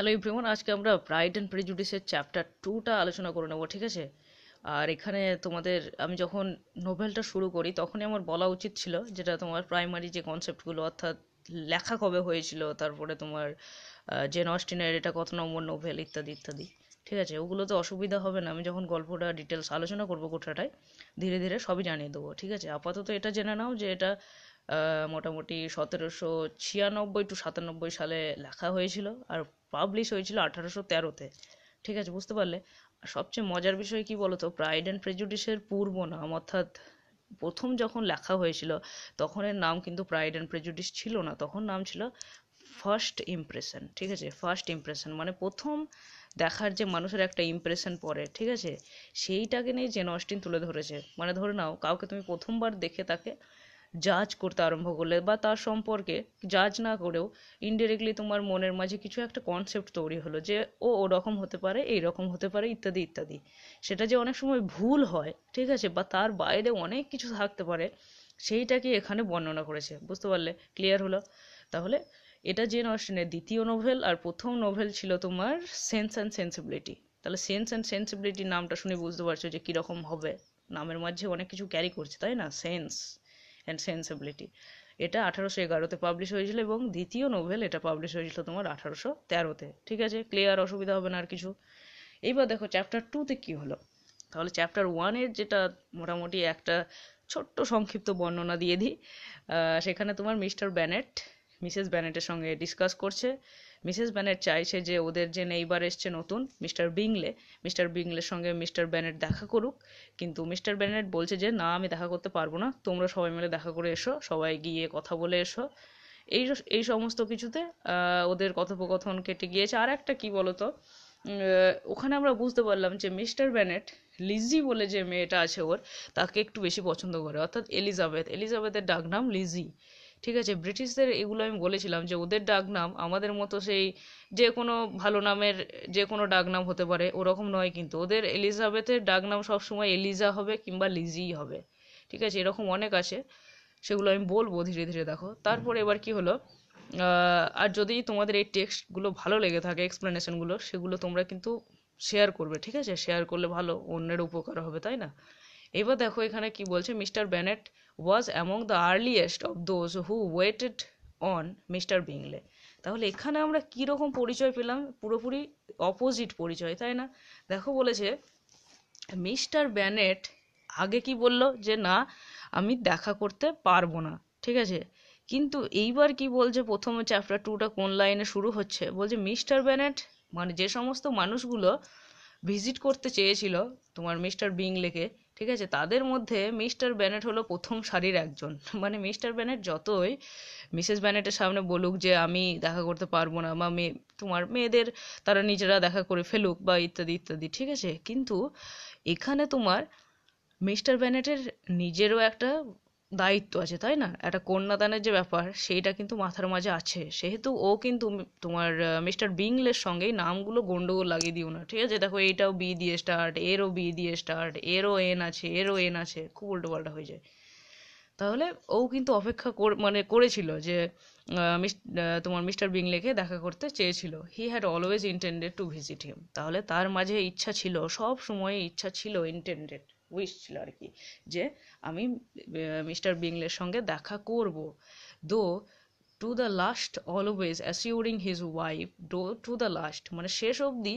Hello everyone আজকে আমরা bride and প্রেজুডিসের chapter টুটা আলোচনা করে নেবো ঠিক আছে আর এখানে তোমাদের আমি যখন নোভেলটা শুরু করি তখনই আমার বলা উচিত ছিল যেটা তোমার প্রাইমারি যে কনসেপ্টগুলো অর্থাৎ লেখা কবে হয়েছিল তারপরে তোমার জেন অস্টিনের এটা কত নম্বর নোভেল ইত্যাদি ইত্যাদি ঠিক আছে ওগুলো তো অসুবিধা হবে না আমি যখন গল্পটা ডিটেলস আলোচনা করবো গোটাটায় ধীরে ধীরে সবই জানিয়ে দেবো ঠিক আছে আপাতত এটা জেনে নাও যে এটা মোটামুটি সতেরোশো ছিয়ানব্বই টু সাতানব্বই সালে লেখা হয়েছিল আর পাবলিশ হয়েছিল আঠারোশো তেরোতে ঠিক আছে বুঝতে পারলে সবচেয়ে মজার বিষয় কি বলতো প্রাইড অ্যান্ড প্রেজুডিসের পূর্ব নাম অর্থাৎ প্রথম যখন লেখা হয়েছিল তখন এর নাম কিন্তু প্রাইড অ্যান্ড প্রেজুডিস ছিল না তখন নাম ছিল ফার্স্ট ইমপ্রেশন ঠিক আছে ফার্স্ট ইমপ্রেশন মানে প্রথম দেখার যে মানুষের একটা ইমপ্রেশন পড়ে ঠিক আছে সেইটাকে নিয়ে জেন অস্টিন তুলে ধরেছে মানে ধরে নাও কাউকে তুমি প্রথমবার দেখে তাকে জাজ করতে আরম্ভ করলে বা তার সম্পর্কে জাজ না করেও ইনডিরেক্টলি তোমার মনের মাঝে কিছু একটা কনসেপ্ট তৈরি হলো যে ও ওরকম হতে পারে এই রকম হতে পারে ইত্যাদি ইত্যাদি সেটা যে অনেক সময় ভুল হয় ঠিক আছে বা তার বাইরে অনেক কিছু থাকতে পারে সেইটাকে এখানে বর্ণনা করেছে বুঝতে পারলে ক্লিয়ার হলো তাহলে এটা জেন অস্টিনের দ্বিতীয় নোভেল আর প্রথম নোভেল ছিল তোমার সেন্স অ্যান্ড সেন্সিবিলিটি তাহলে সেন্স অ্যান্ড সেন্সিবিলিটি নামটা শুনে বুঝতে পারছো যে কীরকম হবে নামের মাঝে অনেক কিছু ক্যারি করছে তাই না সেন্স অ্যান্ড সেন্সিবিলিটি এটা আঠারোশো এগারোতে পাবলিশ হয়েছিল এবং দ্বিতীয় নোভেল এটা পাবলিশ হয়েছিল তোমার আঠারোশো তেরোতে ঠিক আছে ক্লিয়ার অসুবিধা হবে না আর কিছু এইবার দেখো চ্যাপ্টার টুতে কি হলো তাহলে চ্যাপ্টার ওয়ানের যেটা মোটামুটি একটা ছোট্ট সংক্ষিপ্ত বর্ণনা দিয়ে দিই সেখানে তোমার মিস্টার ব্যানেট মিসেস ব্যানেটের সঙ্গে ডিসকাস করছে মিসেস ব্যানেট চাইছে যে ওদের যে নেইবার এসছে নতুন মিস্টার বিংলে মিস্টার বিংলের সঙ্গে মিস্টার ব্যানেট দেখা করুক কিন্তু মিস্টার ব্যানেট বলছে যে না আমি দেখা করতে পারবো না তোমরা সবাই মিলে দেখা করে এসো সবাই গিয়ে কথা বলে এসো এই এই সমস্ত কিছুতে ওদের কথোপকথন কেটে গিয়েছে আর একটা কি বলতো ওখানে আমরা বুঝতে পারলাম যে মিস্টার ব্যানেট লিজি বলে যে মেয়েটা আছে ওর তাকে একটু বেশি পছন্দ করে অর্থাৎ এলিজাবেথ এলিজাবেথের ডাকনাম লিজি ঠিক আছে ব্রিটিশদের এগুলো আমি বলেছিলাম যে ওদের ডাকনাম আমাদের মতো সেই যে কোনো ভালো নামের যে কোনো ডাকনাম হতে পারে ওরকম নয় কিন্তু ওদের এলিজাবেথের ডাকনাম সবসময় এলিজা হবে কিংবা লিজিই হবে ঠিক আছে এরকম অনেক আছে সেগুলো আমি বলবো ধীরে ধীরে দেখো তারপরে এবার কি হলো আর যদি তোমাদের এই টেক্সটগুলো ভালো লেগে থাকে এক্সপ্লেনেশনগুলো সেগুলো তোমরা কিন্তু শেয়ার করবে ঠিক আছে শেয়ার করলে ভালো অন্যের উপকার হবে তাই না এবার দেখো এখানে কি বলছে Mr Bennet was among the earliest of those who waited on Mr. Bingley তাহলে এখানে আমরা কীরকম পরিচয় পেলাম পুরোপুরি অপোজিট পরিচয় তাই না দেখো বলেছে মিস্টার ব্যানেট আগে কি বলল যে না আমি দেখা করতে পারবো না ঠিক আছে কিন্তু এইবার কি বলছে প্রথম চ্যাপ্টার টুটা কোন লাইনে শুরু হচ্ছে বলছে মিস্টার ব্যানেট মানে যে সমস্ত মানুষগুলো ভিজিট করতে চেয়েছিল তোমার মিস্টার বিংলেকে ঠিক আছে তাদের মধ্যে মিস্টার ব্যানেট হলো প্রথম সারির একজন মানে মিস্টার ব্যানেট যতই মিসেস ব্যানেটের সামনে বলুক যে আমি দেখা করতে পারবো না বা মেয়ে তোমার মেয়েদের তারা নিজেরা দেখা করে ফেলুক বা ইত্যাদি ইত্যাদি ঠিক আছে কিন্তু এখানে তোমার মিস্টার ব্যানেটের নিজেরও একটা দায়িত্ব আছে তাই না একটা কন্যাদানের যে ব্যাপার সেইটা কিন্তু মাথার মাঝে আছে সেহেতু ও কিন্তু তোমার মিস্টার বিংলের সঙ্গে নামগুলো গন্ডগোল লাগিয়ে দিও না ঠিক আছে দেখো এইটাও বি দিয়ে স্টার্ট এরও বি দিয়ে স্টার্ট এরও এন আছে এরও এন আছে খুব উল্টোপাল্টা হয়ে যায় তাহলে ও কিন্তু অপেক্ষা মানে করেছিল যে তোমার মিস্টার বিংলেকে দেখা করতে চেয়েছিল he had always intended to visit him তাহলে তার মাঝে ইচ্ছা ছিল সব সময় ইচ্ছা ছিল ইন্টেন্ডেড উইশ ছিল আর কি যে আমি মিস্টার বিংলের সঙ্গে দেখা করব though to the last always assuring his wife though to the last মানে শেষ অবধি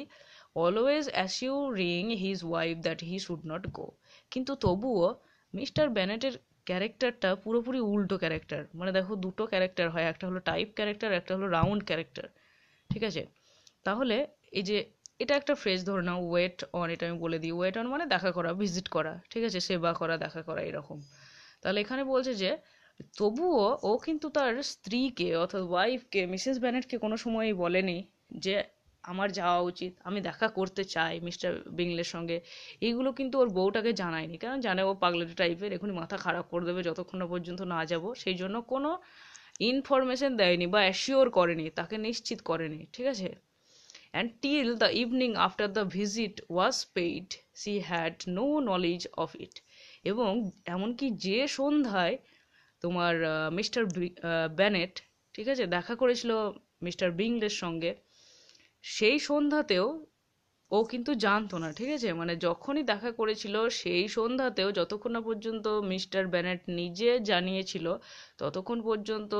always assuring his wife that he should not go কিন্তু তবুও মিস্টার ব্যানেটের ক্যারেক্টারটা পুরোপুরি উল্টো ক্যারেক্টার মানে দেখো দুটো ক্যারেক্টার হয় একটা হলো টাইপ ক্যারেক্টার একটা হলো রাউন্ড ক্যারেক্টার ঠিক আছে তাহলে এই যে এটা একটা ফ্রেজ ধরে নাও ওয়েট অন এটা আমি বলে দিই ওয়েট অন মানে দেখা করা ভিজিট করা ঠিক আছে সেবা করা দেখা করা এরকম তাহলে এখানে বলছে যে তবুও ও কিন্তু তার স্ত্রীকে অর্থাৎ ওয়াইফকে মিসেস ব্যানেটকে কোনো সময়ই বলেনি যে আমার যাওয়া উচিত আমি দেখা করতে চাই মিস্টার বিংলের সঙ্গে এইগুলো কিন্তু ওর বউটাকে জানায়নি কারণ জানে ও পাগলেটি টাইপের এখনই মাথা খারাপ করে দেবে যতক্ষণ না পর্যন্ত না যাব সেই জন্য কোনো ইনফরমেশন দেয়নি বা অ্যাসিওর করেনি তাকে নিশ্চিত করেনি ঠিক আছে and till the evening after the visit was paid she had no knowledge of it এবং এমনকি যে সন্ধ্যায় তোমার মিস্টার ব্যানেট ঠিক আছে দেখা করেছিল মিস্টার বিংলের সঙ্গে সেই সন্ধ্যাতেও ও কিন্তু জানতো না ঠিক আছে মানে যখনই দেখা করেছিল সেই সন্ধ্যাতেও যতক্ষণ না পর্যন্ত মিস্টার ব্যানেট নিজে জানিয়েছিল ততক্ষণ পর্যন্ত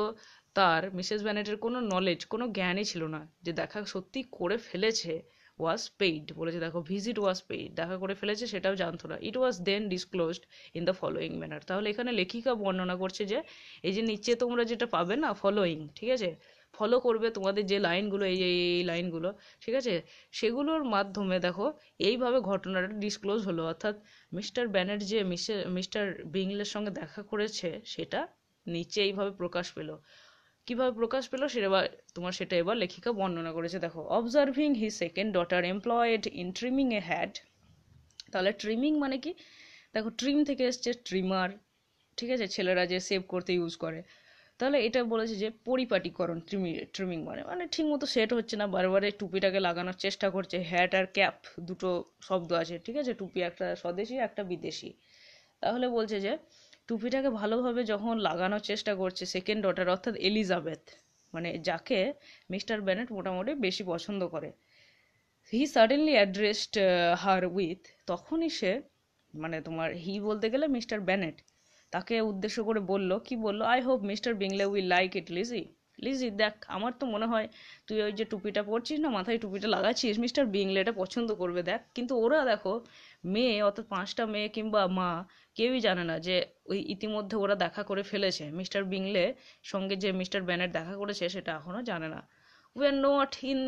তার মিসেস ব্যানেটের কোনো নলেজ কোনো জ্ঞানই ছিল না যে দেখা সত্যি করে ফেলেছে ওয়াজ পেইড বলেছে দেখো ভিজিট ওয়াজ পেইড দেখা করে ফেলেছে সেটাও জানতো না it was then disclosed in the following manner তাহলে এখানে লেখিকা বর্ণনা করছে যে এই যে নিচে তোমরা যেটা পাবে না ফলোয়িং ঠিক আছে ফলো করবে তোমাদের যে লাইনগুলো এই এই লাইনগুলো ঠিক আছে সেগুলোর মাধ্যমে দেখো এইভাবে ঘটনাটা ডিসক্লোজ হলো অর্থাৎ মিস্টার ব্যানার যে মিস্টার বিংলের সঙ্গে দেখা করেছে সেটা নিচে এইভাবে প্রকাশ পেলো কিভাবে প্রকাশ পেল সেটা এবার তোমার সেটা এবার লেখিকা বর্ণনা করেছে দেখো observing he second daughter employed in trimming a hat তাহলে ট্রিমিং মানে কি দেখো ট্রিম থেকে এসছে ট্রিমার ঠিক আছে ছেলেরা যে সেভ করতে ইউজ করে তাহলে এটা বলেছে যে পরিপাটিকরণ ট্রিমি ট্রিমিং মানে মানে ঠিকমতো সেট হচ্ছে না বারবারে টুপিটাকে লাগানোর চেষ্টা করছে হ্যাট আর ক্যাপ দুটো শব্দ আছে ঠিক আছে টুপি একটা স্বদেশি একটা বিদেশি তাহলে বলছে যে টুপিটাকে ভালোভাবে যখন লাগানোর চেষ্টা করছে সেকেন্ড ডটার অর্থাৎ এলিজাবেথ মানে যাকে মিস্টার ব্যানেট মোটামুটি বেশি পছন্দ করে he suddenly addressed her with তখনই সে মানে তোমার হি বলতে গেলে মিস্টার ব্যানেট তাকে উদ্দেশ্য করে বলল কি বলল I hope Mr Bingley will like it Lizzy Lizzy দেখ আমার তো মনে হয় তুই ওই যে টুপিটা পরছিস না মাথায় টুপিটা লাগাচ্ছিস মিস্টার বিংলে এটা পছন্দ করবে দেখ কিন্তু ওরা দেখো মেয়ে অর্থাৎ পাঁচটা মেয়ে কিংবা মা কেউই জানে না যে ওই ইতিমধ্যে ওরা দেখা করে ফেলেছে মিস্টার বিংলে সঙ্গে যে মিস্টার ব্যানার দেখা করেছে সেটা এখনও জানে না we are not in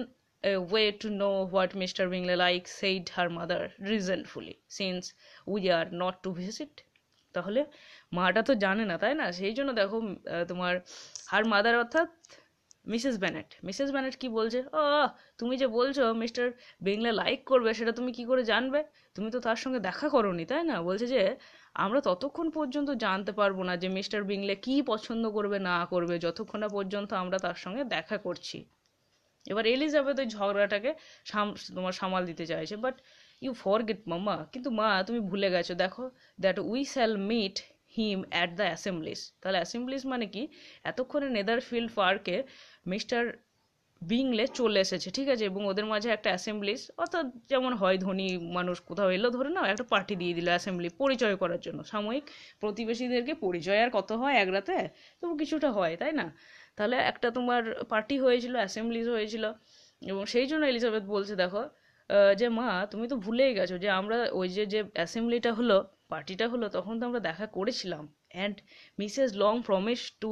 a way to know what Mr. Bingley likes, said her mother resentfully, since we are not to তাহলে মাটা তো জানে না তাই না সেই জন্য দেখো তোমার হার মাদার অর্থাৎ মিসেস ব্যানেট মিসেস ব্যানেট কি বলছে ও তুমি যে বলছো মিস্টার বেংলা লাইক করবে সেটা তুমি কি করে জানবে তুমি তো তার সঙ্গে দেখা করোনি তাই না বলছে যে আমরা ততক্ষণ পর্যন্ত জানতে পারবো না যে মিস্টার বিংলে কি পছন্দ করবে না করবে যতক্ষণ না পর্যন্ত আমরা তার সঙ্গে দেখা করছি এবার এলিজাবেথ ওই ঝগড়াটাকে সাম তোমার সামাল দিতে চাইছে বাট ইউ ফরগেট মাম্মা কিন্তু মা তুমি ভুলে গেছো দেখো that we shall meet him at the assemblies তাহলে অ্যাসেম্বলিস মানে কি এতক্ষণে নেদারফিল্ড পার্কে মিস্টার বিংলে চলে এসেছে ঠিক আছে এবং ওদের মাঝে একটা অ্যাসেম্বলিস অর্থাৎ যেমন হয় ধনী মানুষ কোথাও এলো ধরে নাও একটা পার্টি দিয়ে দিল অ্যাসেম্বলি পরিচয় করার জন্য সাময়িক প্রতিবেশীদেরকে পরিচয় আর কত হয় এক রাতে তবু কিছুটা হয় তাই না তাহলে একটা তোমার পার্টি হয়েছিল অ্যাসেম্বলিজ হয়েছিল এবং সেই জন্য এলিজাবেথ বলছে দেখো যে মা তুমি তো ভুলেই গেছো যে আমরা ওই যে যে অ্যাসেম্বলিটা হলো পার্টিটা হলো তখন তো আমরা দেখা করেছিলাম and Mrs Long promise to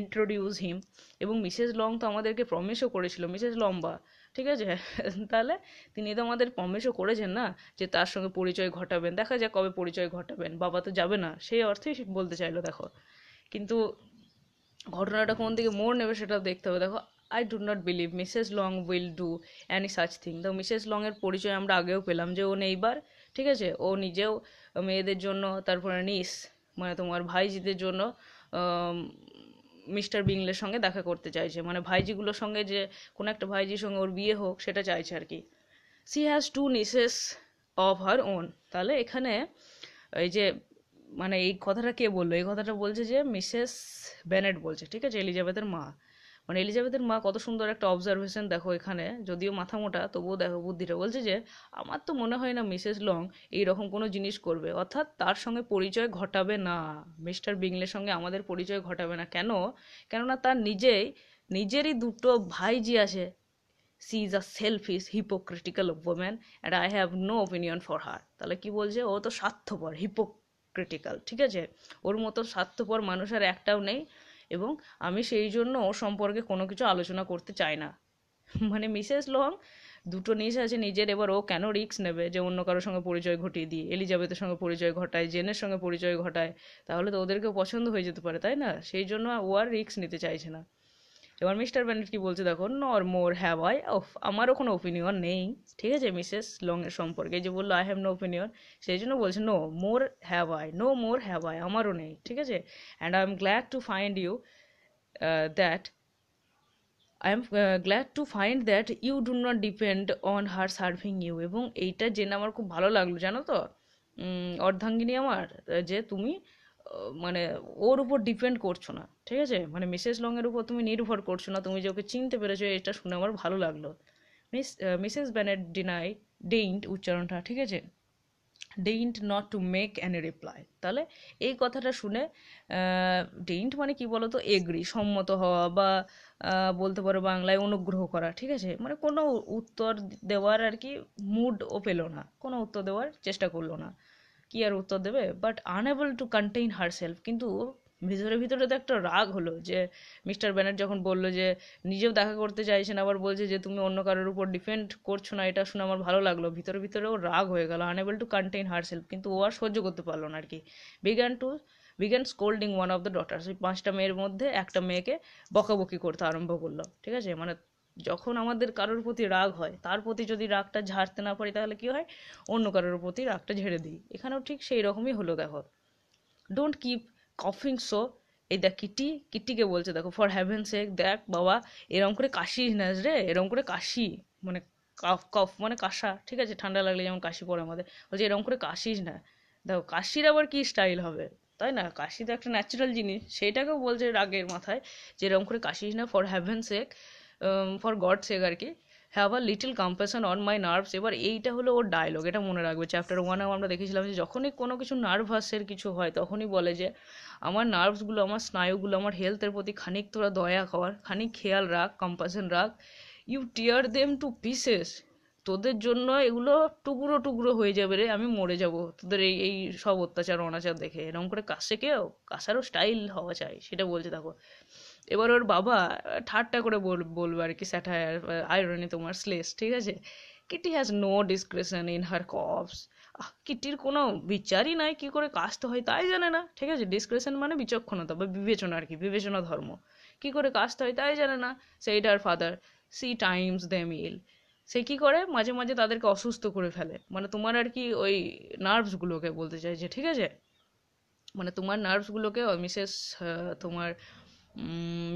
introduce him এবং মিসেস লং তো আমাদেরকে প্রমিসও করেছিল মিসেস লম্বা ঠিক আছে তাহলে তিনি তো আমাদের প্রমিসও করেছেন না যে তার সঙ্গে পরিচয় ঘটাবেন দেখা যায় কবে পরিচয় ঘটাবেন বাবা তো যাবে না সেই অর্থেই বলতে চাইলো দেখো কিন্তু ঘটনাটা কোন দিকে মোড় নেবে সেটা দেখতে হবে দেখো I do not believe Mrs Long will do any such thing তো মিসেস লংয়ের পরিচয় আমরা আগেও পেলাম যে ও নেইবার ঠিক আছে ও নিজেও মেয়েদের জন্য তারপরে নিস মানে তোমার ভাইজিদের জন্য মিস্টার বিংলের সঙ্গে দেখা করতে চাইছে মানে ভাইজিগুলোর সঙ্গে যে কোনো একটা ভাইজির সঙ্গে ওর বিয়ে হোক সেটা চাইছে আর কি she has two nieces of her own তাহলে এখানে এই যে মানে এই কথাটা কে বললো এই কথাটা বলছে যে মিসেস বেনেট বলছে ঠিক আছে এলিজাবেথের মা মানে এলিজাবেথের মা কত সুন্দর একটা অবজারভেশন দেখো এখানে যদিও মাথা মোটা তবুও দেখো বুদ্ধিটা বলছে যে আমার তো মনে হয় না মিসেস লং এইরকম কোনো জিনিস করবে অর্থাৎ তার সঙ্গে পরিচয় ঘটাবে না মিস্টার বিংলের সঙ্গে আমাদের পরিচয় ঘটাবে না কেন কেননা তার নিজেই নিজেরই দুটো ভাই যে আছে she is a selfish hypocritical woman and I have no opinion for her তাহলে কি বলছে ও তো স্বার্থপর হিপোক্রিটিক্যাল ক্রিটিক্যাল ঠিক আছে ওর মতো স্বার্থপর মানুষ আর একটাও নেই এবং আমি সেই জন্য ও সম্পর্কে কোনো কিছু আলোচনা করতে চাই না মানে মিসেস লং দুটো নিশ আছে নিজের এবার ও কেন রিক্স নেবে যে অন্য কারোর সঙ্গে পরিচয় ঘটিয়ে দিয়ে এলিজাবেথের সঙ্গে পরিচয় ঘটায় জেনের সঙ্গে পরিচয় ঘটায় তাহলে তো ওদেরকেও পছন্দ হয়ে যেতে পারে তাই না সেই জন্য ও আর রিস্ক নিতে চাইছে না এবার মিস্টার ব্যান্ডেট কি বলছে দেখো নর মোর হ্যাভ আই ওফ আমারও কোনো ওপিনিয়ন নেই ঠিক আছে মিসেস লংয়ের সম্পর্কে যে বললো আই হ্যাভ নো ওপিনিয়ন সেই জন্য বলছে no more have I no more have I আমারও নেই ঠিক আছে and I am glad to find you that I am glad to find that you do not depend on her serving you এবং এইটা জেনে আমার খুব ভালো লাগলো জানো তো অর্ধাঙ্গিনী আমার যে তুমি মানে ওর উপর ডিপেন্ড করছো না ঠিক আছে মানে মিসেস লংয়ের উপর তুমি নির্ভর করছো না তুমি যে ওকে চিনতে পেরেছো এটা শুনে আমার ভালো লাগলো Miss Mrs Bennet deign deigned উচ্চারণটা ঠিক আছে deigned not to make an reply তাহলে এই কথাটা শুনে ডেইন্ট মানে কি বলতো এগ্রি সম্মত হওয়া বা বলতে পারো বাংলায় অনুগ্রহ করা ঠিক আছে মানে কোনো উত্তর দেওয়ার আর কি মুড ও পেলো না কোনো উত্তর দেওয়ার চেষ্টা করলো না কি আর উত্তর দেবে but unable to contain herself কিন্তু ভিতরে ভিতরে তো একটা রাগ হলো যে মিস্টার ব্যানার যখন বললো যে নিজেও দেখা করতে চাইছেন আবার বলছে যে তুমি অন্য কারোর উপর ডিপেন্ড করছো না এটা শুনে আমার ভালো লাগলো ভিতরে ভিতরে ও রাগ হয়ে গেল আনএবল টু কন্টেইন সেলফ কিন্তু ও আর সহ্য করতে পারলো না আর কি began to began scolding one of the daughters ওই পাঁচটা মেয়ের মধ্যে একটা মেয়েকে বকাবকি করতে আরম্ভ করলো ঠিক আছে মানে যখন আমাদের কারোর প্রতি রাগ হয় তার প্রতি যদি রাগটা ঝাড়তে না পারি তাহলে কি হয় অন্য কারোর প্রতি রাগটা ঝেড়ে দিই এখানেও ঠিক সেই রকমই হলো দেখো ডোন্ট কিপ কফিং সো এই দেখ কিটি কিটিকে বলছে দেখো ফর হ্যাভেন সেক দেখ বাবা এরম করে কাশি নাচ রে এরম করে কাশি মানে কফ কফ মানে কাশা ঠিক আছে ঠান্ডা লাগলে যেমন কাশি পড়ে আমাদের বলছে এরম করে কাশিস না দেখো কাশির আবার কি স্টাইল হবে তাই না কাশি তো একটা ন্যাচারাল জিনিস সেইটাকেও বলছে রাগের মাথায় যে এরম করে কাশিস না for heaven sake for god sake আর কি have a little compassion on my nerves এবার এইটা হলো ওর ডায়লগ এটা মনে রাখবে চ্যাপ্টার ওয়ানেও আমরা দেখেছিলাম যে যখনই কোনো কিছু নার্ভাসের কিছু হয় তখনই বলে যে আমার নার্ভসগুলো আমার স্নায়ুগুলো আমার হেলথের প্রতি খানিক তোরা দয়া কর খানিক খেয়াল রাখ কম্পাশন রাখ you tear them to pieces তোদের জন্য এগুলো টুকরো টুকরো হয়ে যাবে রে আমি মরে যাব তোদের এই এই সব অত্যাচার অনাচার দেখে এরকম করে কাশে কেউ কাশারও স্টাইল হওয়া চাই সেটা বলছে দেখো এবার ওর বাবা ঠাট্টা করে বলবো আর কি স্যাটায়ার আইরনি তোমার স্লেস ঠিক আছে Kitty has no description in her coughs কিটির কোনো বিচারই নাই কি করে কাজতে হয় তাই জানে না ঠিক আছে ডিসক্রিপশন মানে বিচক্ষণতা বা বিবেচনা আর কি বিবেচনা ধর্ম কি করে কাজতে হয় তাই জানে না সেইটার father she times them ill সে কি করে মাঝে মাঝে তাদেরকে অসুস্থ করে ফেলে মানে তোমার আর কি ওই নার্ভসগুলোকে বলতে চাইছে ঠিক আছে মানে তোমার নার্ভসগুলোকে মিসেস তোমার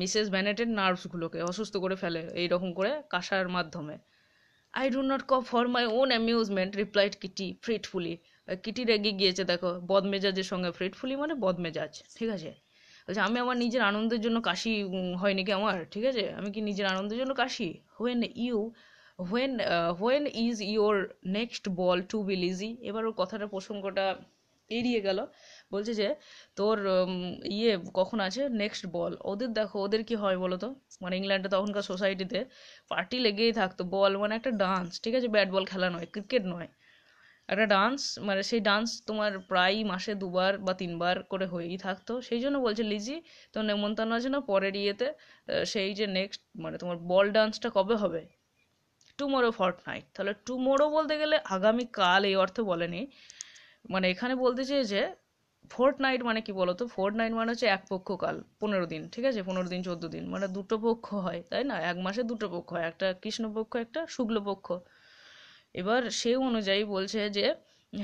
মিসেস ব্যানেটের নার্ভসগুলোকে অসুস্থ করে ফেলে এই রকম করে কাশার মাধ্যমে I do not cough for my own amusement replied Kitty fretfully Kitty রেগে গিয়েছে দেখো বদমেজাজের সঙ্গে ফ্রেটফুলি মানে বদমেজাজ ঠিক আছে বলছে আমি আমার নিজের আনন্দের জন্য কাশি হয়নি কি আমার ঠিক আছে আমি কি নিজের আনন্দের জন্য কাশি when you when when is your next ball to be Lizzy এবার ওর কথাটা প্রসঙ্গটা এড়িয়ে গেল বলছে যে তোর ইয়ে কখন আছে নেক্সট বল ওদের দেখো ওদের কি হয় বলো তো মানে ইংল্যান্ডে তখনকার সোসাইটিতে পার্টি লেগেই থাকতো বল মানে একটা ডান্স ঠিক আছে ব্যাট বল খেলা নয় ক্রিকেট নয় একটা ডান্স মানে সেই ডান্স তোমার প্রায় মাসে দুবার বা তিনবার করে হয়েই থাকতো সেই জন্য বলছে লিজি তো নেমন্তন্ন আছে না পরের ইয়েতে সেই যে নেক্সট মানে তোমার বল ডান্সটা কবে হবে টুমোরো ফর্ট নাইট তাহলে টুমোরো বলতে গেলে আগামীকাল এই অর্থে বলেনি মানে এখানে বলতে চেয়েছে ফোর্ট নাইট মানে কি বলতো ফোর্ট নাইট মানে হচ্ছে এক পক্ষ কাল পনেরো দিন ঠিক আছে পনেরো দিন চোদ্দ দিন মানে দুটো পক্ষ হয় তাই না এক মাসে দুটো পক্ষ হয় একটা কৃষ্ণপক্ষ একটা শুক্লপক্ষ এবার সে অনুযায়ী বলছে যে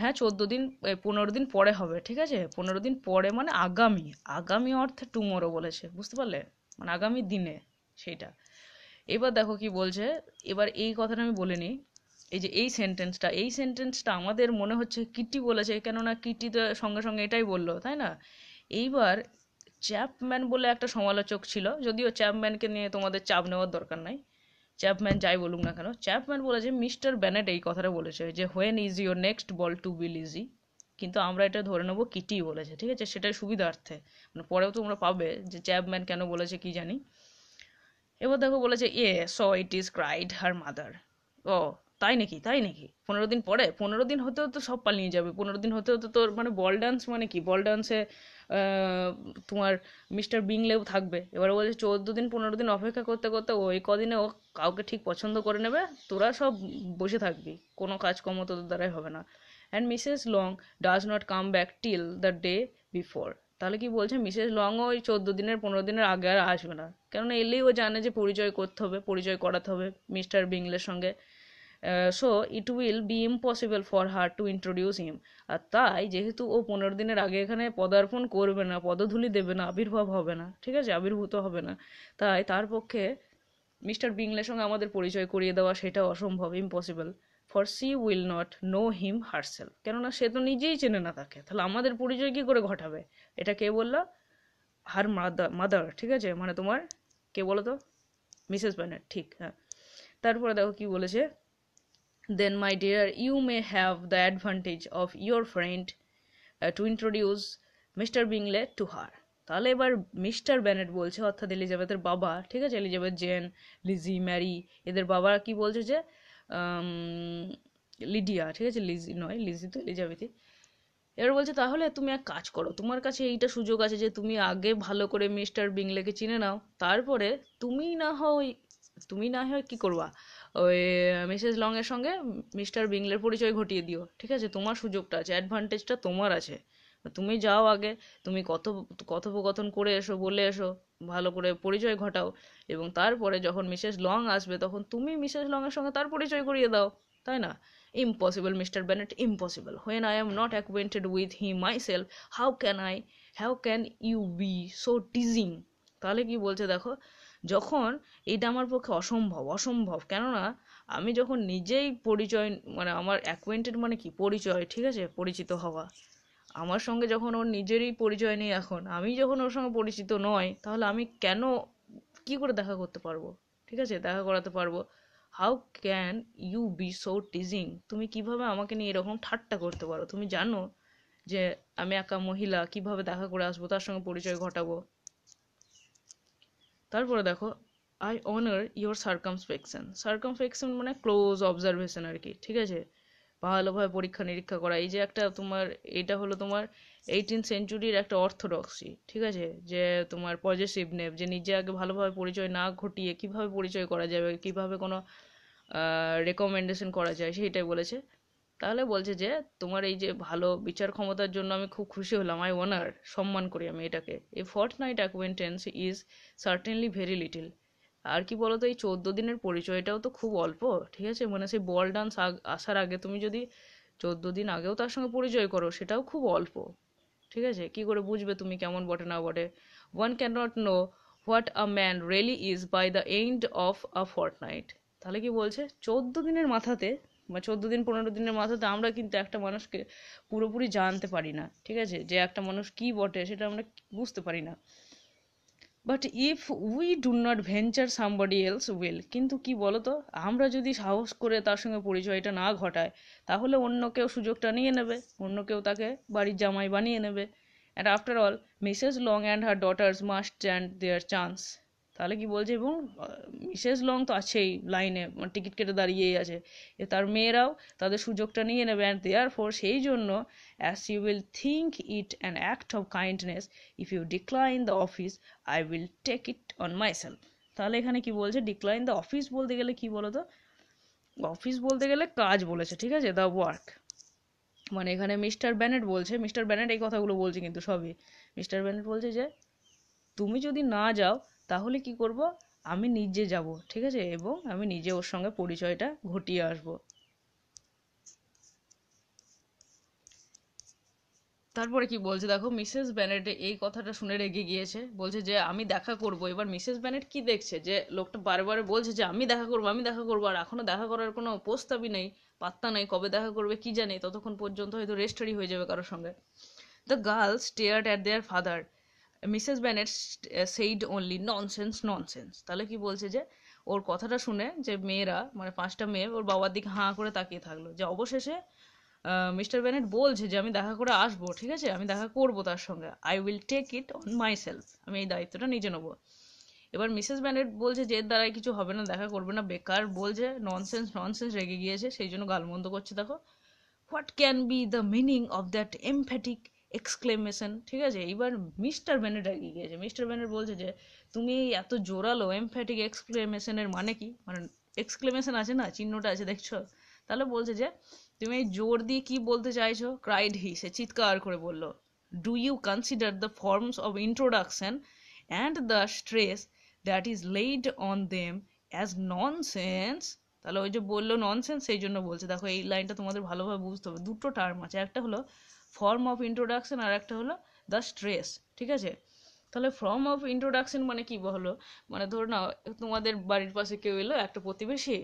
হ্যাঁ চোদ্দ দিন পনেরো দিন পরে হবে ঠিক আছে পনেরো দিন পরে মানে আগামী আগামী অর্থে টুমোরো বলেছে বুঝতে পারলে মানে আগামী দিনে সেইটা এবার দেখো কি বলছে এবার এই কথাটা আমি বলে নিই এই যে এই সেন্টেন্সটা এই সেন্টেন্সটা আমাদের মনে হচ্ছে কিটি বলেছে কেননা কিটি তো সঙ্গে সঙ্গে এটাই বললো তাই না এইবার চ্যাপম্যান বলে একটা সমালোচক ছিল যদিও চ্যাপম্যানকে নিয়ে তোমাদের চাপ নেওয়ার দরকার নাই চ্যাপম্যান যাই বলুক না কেন চ্যাপম্যান বলেছে মিস্টার ব্যানেট এই কথাটা বলেছে যে when is your next ball to be Lizzy কিন্তু আমরা এটা ধরে নেবো কিটি বলেছে ঠিক আছে সেটাই সুবিধার্থে মানে পরেও তোমরা পাবে যে চ্যাপম্যান কেন বলেছে কি জানি এবার দেখো বলেছে aye so it is cried her mother ও তাই নাকি তাই নাকি পনেরো দিন পরে পনেরো দিন হতে হতে সব পালিয়ে যাবে পনেরো দিন হতে হতে তোর মানে বল ডান্স মানে কি বল ডান্সে তোমার মিস্টার বিংলেও থাকবে এবারে বলছে চোদ্দ দিন পনেরো দিন অপেক্ষা করতে করতে ওই কদিনে ও কাউকে ঠিক পছন্দ করে নেবে তোরা সব বসে থাকবি কোনো কাজকর্ম তোদের দ্বারাই হবে না and Mrs Long does not come back till the day before তাহলে কি বলছে মিসেস লং ওই চোদ্দ দিনের পনেরো দিনের আগে আর আসবে না কেননা এলেই ও জানে যে পরিচয় করতে হবে পরিচয় করাতে হবে মিস্টার বিংলের সঙ্গে so it will be impossible for her to introduce him আর তাই যেহেতু ও পনেরো দিনের আগে এখানে পদার্পণ করবে না পদধূলি দেবে না আবির্ভাব হবে না ঠিক আছে আবির্ভূত হবে না তাই তার পক্ষে মিস্টার বিংলের সঙ্গে আমাদের পরিচয় করিয়ে দেওয়া সেটা অসম্ভব impossible for she will not know him herself কেননা সে তো নিজেই চেনে না তাকে তাহলে আমাদের পরিচয় কী করে ঘটাবে এটা কে বললো হার মাদার মাদার ঠিক আছে মানে তোমার কে বলো তো মিসেস ব্যানার ঠিক হ্যাঁ তারপরে দেখো কি বলেছে then, my dear, you may have the advantage of your friend to introduce Mr Bingley to her তাহলে এবার মিস্টার ব্যানেট বলছে অর্থাৎ এলিজাবেথের বাবা ঠিক আছে এলিজাবেথ জেন লিজি ম্যারি এদের বাবা কি বলছে যে লিডিয়া ঠিক আছে লিজি নয় লিজি তো এলিজাবেথি এবার বলছে তাহলে তুমি এক কাজ করো তোমার কাছে এইটা সুযোগ আছে যে তুমি আগে ভালো করে মিস্টার বিংলেকে চিনে নাও তারপরে তুমি না হয় তুমি না হয় কি করবা ওই মিসেস লংয়ের সঙ্গে মিস্টার বিংলের পরিচয় ঘটিয়ে দিও ঠিক আছে তোমার সুযোগটা আছে অ্যাডভান্টেজটা তোমার আছে তুমি যাও আগে তুমি কত কথোপকথন করে এসো বলে এসো ভালো করে পরিচয় ঘটাও এবং তারপরে যখন মিসেস লং আসবে তখন তুমি মিসেস লংয়ের সঙ্গে তার পরিচয় করিয়ে দাও তাই না impossible Mr Bennet impossible when I am not acquainted with he myself how can I how can you be so teasing তাহলে কি বলছে দেখো যখন এটা আমার পক্ষে অসম্ভব অসম্ভব কেননা আমি যখন নিজেই পরিচয় মানে আমার অ্যাকোয়েন্টেড মানে কি পরিচয় ঠিক আছে পরিচিত হওয়া আমার সঙ্গে যখন ওর নিজেরই পরিচয় নেই এখন আমি যখন ওর সঙ্গে পরিচিত নয় তাহলে আমি কেন কি করে দেখা করতে পারবো ঠিক আছে দেখা করাতে পারবো how can you be so teasing তুমি কিভাবে আমাকে নিয়ে এরকম ঠাট্টা করতে পারো তুমি জানো যে আমি একা মহিলা কিভাবে দেখা করে আসবো তার সঙ্গে পরিচয় ঘটাবো তারপরে দেখো I honour your circumspection circumspection মানে ক্লোজ অবজারভেশন আর কি ঠিক আছে ভালোভাবে পরীক্ষা নিরীক্ষা করা এই যে একটা তোমার এটা হলো তোমার এইটিন সেঞ্চুরির একটা অর্থোডক্সি ঠিক আছে যে তোমার নেব যে নিজে আগে ভালোভাবে পরিচয় না ঘটিয়ে কিভাবে পরিচয় করা যাবে কিভাবে কোনো রেকমেন্ডেশন করা যায় সেইটাই বলেছে তাহলে বলছে যে তোমার এই যে ভালো বিচার ক্ষমতার জন্য আমি খুব খুশি হলাম আই ওনার সম্মান করি আমি এটাকে a fortnight acquaintance is certainly very little আর কি বলতো এই চোদ্দো দিনের পরিচয়টাও তো খুব অল্প ঠিক আছে মানে সেই বল ডান্স আসার আগে তুমি যদি চোদ্দো দিন আগেও তার সঙ্গে পরিচয় করো সেটাও খুব অল্প ঠিক আছে কি করে বুঝবে তুমি কেমন বটে না বটে one can not know what a man really is by the end of a fortnight তাহলে কি বলছে চোদ্দো দিনের মাথাতে বা চোদ্দ দিন পনেরো দিনের মাথাতে আমরা কিন্তু একটা মানুষকে পুরোপুরি জানতে পারি না ঠিক আছে যে একটা মানুষ কি বটে সেটা আমরা বুঝতে পারি না but if we do not venture somebody else will কিন্তু কি বলতো আমরা যদি সাহস করে তার সঙ্গে পরিচয়টা না ঘটায় তাহলে অন্য কেউ সুযোগটা নিয়ে নেবে অন্য কেউ তাকে বাড়ির জামাই বানিয়ে নেবে and after all Mrs Long and her daughters must stand their chance তাহলে কি বলছে এবং মিসেস লং তো আছেই লাইনে টিকিট কেটে দাঁড়িয়েই আছে এ তার মেয়েরাও তাদের সুযোগটা নিয়ে নেবে অ্যান্ড দেয়ার ফোর সেই জন্য as you will think it an act of kindness if you decline the office I will take it on myself তাহলে এখানে কি বলছে ডিক্লাইন দ্য অফিস বলতে গেলে কি বলো তো অফিস বলতে গেলে কাজ বলেছে ঠিক আছে দ্য ওয়ার্ক মানে এখানে মিস্টার ব্যানেট বলছে মিস্টার ব্যানেট এই কথাগুলো বলছে কিন্তু সবই মিস্টার ব্যানেট বলছে যে তুমি যদি না যাও তাহলে কি করব আমি নিজে যাব ঠিক আছে এবং আমি নিজে ওর সঙ্গে পরিচয়টা ঘটিয়ে আসব তারপরে কি বলছে দেখো মিসেস ব্যানেট এই কথাটা শুনে রেগে গিয়েছে বলছে যে আমি দেখা করব এবার মিসেস ব্যানেট কি দেখছে যে লোকটা বারবার বলছে যে আমি দেখা করব আমি দেখা করব আর এখনো দেখা করার কোনো প্রস্তাবই নেই পাত্তা নেই কবে দেখা করবে কি জানে ততক্ষণ পর্যন্ত হয়তো রেস্টারি হয়ে যাবে কারোর সঙ্গে the girls stared at their father Mrs Bennet said only nonsense nonsense তাহলে কি বলছে যে ওর কথাটা শুনে যে মেয়েরা মানে পাঁচটা মেয়ে ওর বাবার দিকে হাঁ করে তাকিয়ে থাকলো যে অবশেষে মিস্টার ব্যানেট বলছে যে আমি দেখা করে আসবো ঠিক আছে আমি দেখা করব তার সঙ্গে I will take it on myself আমি এই দায়িত্বটা নিজে নেবো এবার মিসেস ব্যানেট বলছে যে এর দ্বারাই কিছু হবে না দেখা করবে না বেকার বলছে ননসেন্স ননসেন্স রেগে গিয়েছে সেই জন্য গালমন্দ করছে দেখো what can be the meaning of that emphatic exclamation ঠিক আছে এইবার মিস্টার ব্যানার ডাকি গিয়েছে মিস্টার ব্যানার বলছে যে তুমি এত জোরালো এমফ্যাটিক এক্সক্লেমেশনের মানে কি মানে এক্সক্লেমেশন আছে না চিহ্নটা আছে দেখছো তাহলে বলছে যে তুমি জোর দিয়ে কি বলতে চাইছো ক্রাইড হি সে চিৎকার করে বললো do you consider the forms of introduction and the stress that is laid on them as nonsense তাহলে ওই যে বললো ননসেন্স সেই জন্য বলছে দেখো এই লাইনটা তোমাদের ভালোভাবে বুঝতে হবে দুটো টার্ম আছে একটা হলো ফর্ম অফ ইন্ট্রোডাকশন আর একটা হলো দ্য স্ট্রেস ঠিক আছে তাহলে ফর্ম অফ ইন্ট্রোডাকশন মানে কি বলো মানে ধরো না তোমাদের বাড়ির পাশে কেউ এলো একটা প্রতিবেশী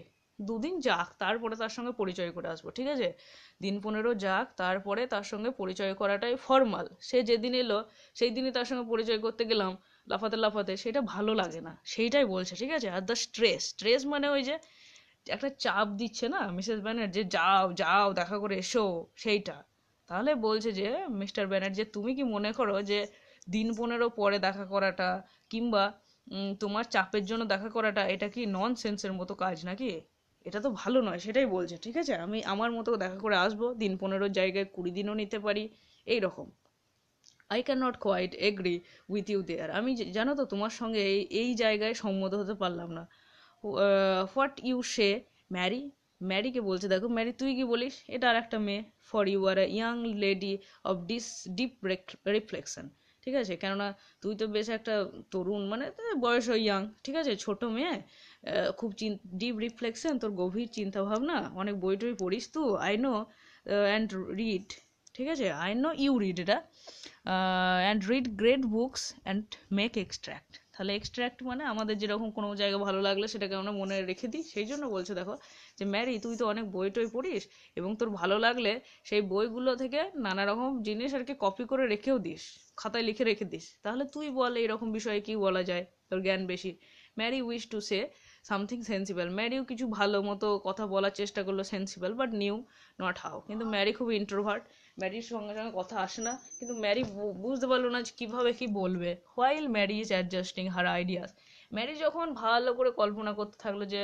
দুদিন যাক তারপরে তার সঙ্গে পরিচয় করে আসবো ঠিক আছে দিন পনেরো যাক তারপরে তার সঙ্গে পরিচয় করাটাই ফর্মাল সে যেদিন এলো সেই দিনই তার সঙ্গে পরিচয় করতে গেলাম লাফাতে লাফাতে সেটা ভালো লাগে না সেইটাই বলছে ঠিক আছে আর দ্য স্ট্রেস স্ট্রেস মানে ওই যে একটা চাপ দিচ্ছে না মিসেস ব্যানার যে যাও যাও দেখা করে এসো সেইটা তাহলে বলছে যে মিস্টার ব্যানার্জি তুমি কি মনে করো যে দিন পনেরো পরে দেখা করাটা কিংবা তোমার চাপের জন্য দেখা করাটা এটা কি নন সেন্সের মতো কাজ নাকি এটা তো ভালো নয় সেটাই বলছে ঠিক আছে আমি আমার মতো দেখা করে আসবো দিন পনেরোর জায়গায় কুড়ি দিনও নিতে পারি এই রকম I can not quite agree with you there আমি জানো তো তোমার সঙ্গে এই এই জায়গায় সম্মত হতে পারলাম না হোয়াট ইউ সে ম্যারি ম্যারিকে বলছে দেখো ম্যারি তুই কি বলিস এটা আর একটা মেয়ে for you are young lady of this deep reflection ঠিক আছে কেননা তুই তো বেশ একটা তরুণ মানে বয়স ওই ইয়াং ঠিক আছে ছোট মেয়ে খুব ডিপ রিফ্লেকশন তোর গভীর চিন্তা ভাবনা অনেক বই টই পড়িস তো আই নো অ্যান্ড রিড ঠিক আছে আই নো ইউ রিড এটা and read great books and make extract তাহলে এক্সট্র্যাক্ট মানে আমাদের যেরকম কোনো জায়গা ভালো লাগলে সেটাকে আমরা মনে রেখে দিই সেই জন্য বলছে দেখো যে ম্যারি তুই তো অনেক বই টই পড়িস এবং তোর ভালো লাগলে সেই বইগুলো থেকে নানা রকম জিনিস আর কি কপি করে রেখেও দিস খাতায় লিখে রেখে দিস তাহলে তুই বল এইরকম বিষয়ে কি বলা যায় তোর জ্ঞান বেশি Mary wish to say something sensible ম্যারিও কিছু ভালো মতো কথা বলার চেষ্টা করলো sensible but knew not how কিন্তু ম্যারি খুব ইন্ট্রোভার্ট ম্যারির সঙ্গে সঙ্গে কথা আসে না কিন্তু ম্যারি বুঝতে পারলো না যে কীভাবে কী বলবে while Mary is adjusting her ideas Mary যখন ভালো করে কল্পনা করতে থাকলো যে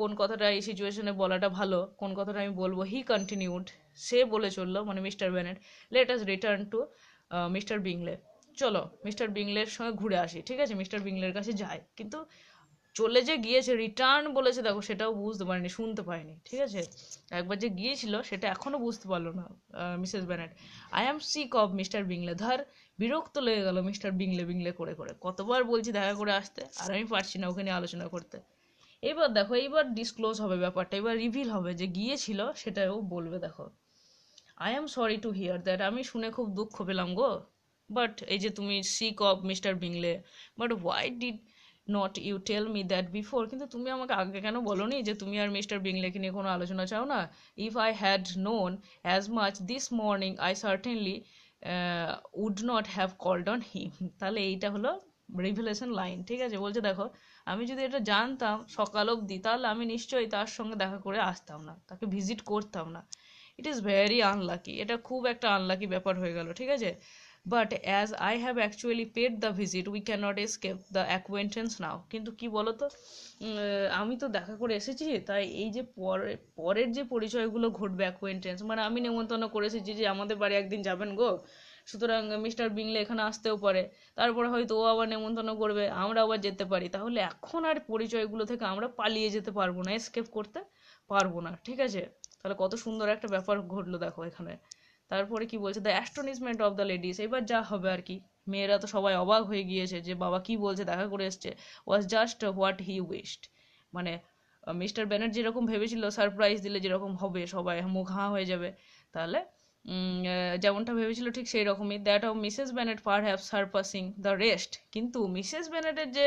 কোন কথাটা এই সিচুয়েশনে বলাটা ভালো কোন কথাটা আমি বলবো হি কন্টিনিউড সে বলে চললো মানে Mr Bennet let us return to Mr Bingley চলো মিস্টার বিংলের সঙ্গে ঘুরে আসি ঠিক আছে মিস্টার বিংলের কাছে যায় কিন্তু চলে যে গিয়েছে রিটার্ন বলেছে দেখো সেটাও বুঝতে পারেনি শুনতে পাইনি ঠিক আছে একবার যে গিয়েছিল সেটা এখনও বুঝতে পারলো না Mrs Bennet I am sick of Mr Bingley ধর বিরক্ত লেগে গেল মিস্টার বিংলে বিংলে করে করে কতবার বলছি দেখা করে আসতে আর আমি পারছি না ওখানে আলোচনা করতে এবার দেখো এইবার ডিসক্লোজ হবে ব্যাপারটা এবার রিভিল হবে যে গিয়েছিল সেটা ও বলবে দেখো I am sorry to hear that আমি শুনে খুব দুঃখ পেলাম গো বাট এই যে তুমি sick of Mr Bingley but why did not you tell me that before কিন্তু তুমি আমাকে আগে কেন বলনি যে তুমি আর মিস্টার বিংলেকে নিয়ে কোনো আলোচনা চাও না if I had known as much this morning I certainly would not have called on him তাহলে এইটা হলো রিভিলেশন লাইন ঠিক আছে বলছে দেখো আমি যদি এটা জানতাম সকাল অবধি তাহলে আমি নিশ্চয়ই তার সঙ্গে দেখা করে আসতাম না তাকে ভিজিট করতাম না ইট ইজ ভেরি আনলাকি এটা খুব একটা আনলাকি ব্যাপার হয়ে গেল ঠিক আছে but as I have actually paid the visit we not escape the acquaintance now কিন্তু কি বলতো আমি তো দেখা করে এসেছি তাই এই যে পরে পরের যে পরিচয়গুলো ঘটবে অ্যাকোয়েন্টেন্স মানে আমি নেমন্তন্ন করেছি যে আমাদের বাড়ি একদিন যাবেন গো সুতরাং মিস্টার বিংলে এখানে আসতেও পারে তারপরে হয়তো ও আবার নেমন্তন্ন করবে আমরা আবার যেতে পারি তাহলে এখন আর পরিচয়গুলো থেকে আমরা পালিয়ে যেতে পারবো না এসকেপ করতে পারবো না ঠিক আছে তাহলে কত সুন্দর একটা ব্যাপার ঘটলো দেখো এখানে তারপরে কি বলছে the astonishment of the ladies এবার যা হবে আর কি মেয়েরা তো সবাই অবাক হয়ে গিয়েছে যে বাবা কি বলছে দেখা করে এসছে was just what he wished মানে মিস্টার ব্যানার যেরকম ভেবেছিল সারপ্রাইজ দিলে যেরকম হবে সবাই মুখ হাঁ হয়ে যাবে তাহলে যেমনটা ভেবেছিল ঠিক সেই রকমই that of Mrs Bennet perhaps surpassing the rest কিন্তু মিসেস ব্যানেটের যে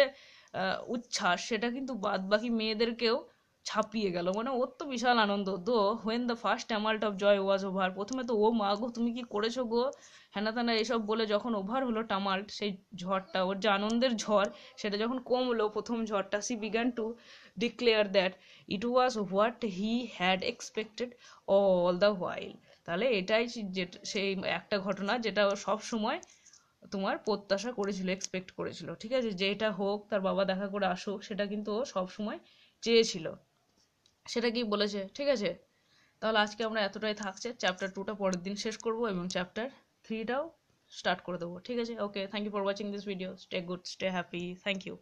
উচ্ছ্বাস সেটা কিন্তু বাদ বাকি মেয়েদেরকেও ছাপিয়ে গেল মানে ওর তো বিশাল আনন্দ দো when the first amount of joy was over প্রথমে তো ও মা গো তুমি কি করেছো গো হ্যানা ত্যানা এসব বলে যখন ওভার হলো টামাল্ট সেই ঝড়টা ওর যে আনন্দের ঝড় সেটা যখন কমলো প্রথম ঝড়টা she began to declare that it was what he had expected all the while তাহলে এটাই যেটা সেই একটা ঘটনা যেটা সব সময় তোমার প্রত্যাশা করেছিল এক্সপেক্ট করেছিল ঠিক আছে যে এটা হোক তার বাবা দেখা করে আসুক সেটা কিন্তু ও সবসময় চেয়েছিল সেটা কি বলেছে ঠিক আছে তাহলে আজকে আমরা এতটাই থাকছে চ্যাপ্টার টুটা পরের দিন শেষ করব এবং চ্যাপ্টার থ্রিটাও স্টার্ট করে দেবো ঠিক আছে okay thank you for watching this video stay good stay happy thank you